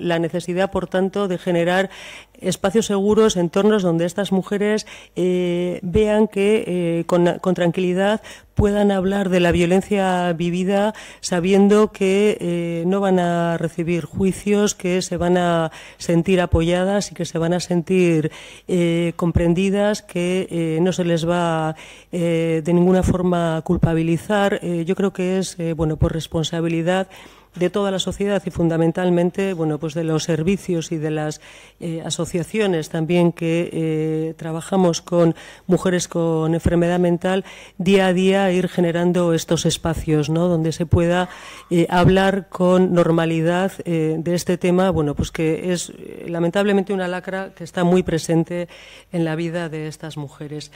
La necesidad, por tanto, de generar espacios seguros, entornos donde estas mujeres eh, vean que eh, con, tranquilidad puedan hablar de la violencia vivida sabiendo que eh, no van a recibir juicios, que se van a sentir apoyadas y que se van a sentir comprendidas, que no se les va de ninguna forma culpabilizar. yo creo que es bueno por responsabilidad de toda la sociedad y fundamentalmente bueno, pues de los servicios y de las eh, asociaciones también que eh, trabajamos con mujeres con enfermedad mental, día a día ir generando estos espacios ¿no? donde se pueda eh, hablar con normalidad de este tema, bueno, pues que es lamentablemente una lacra que está muy presente en la vida de estas mujeres.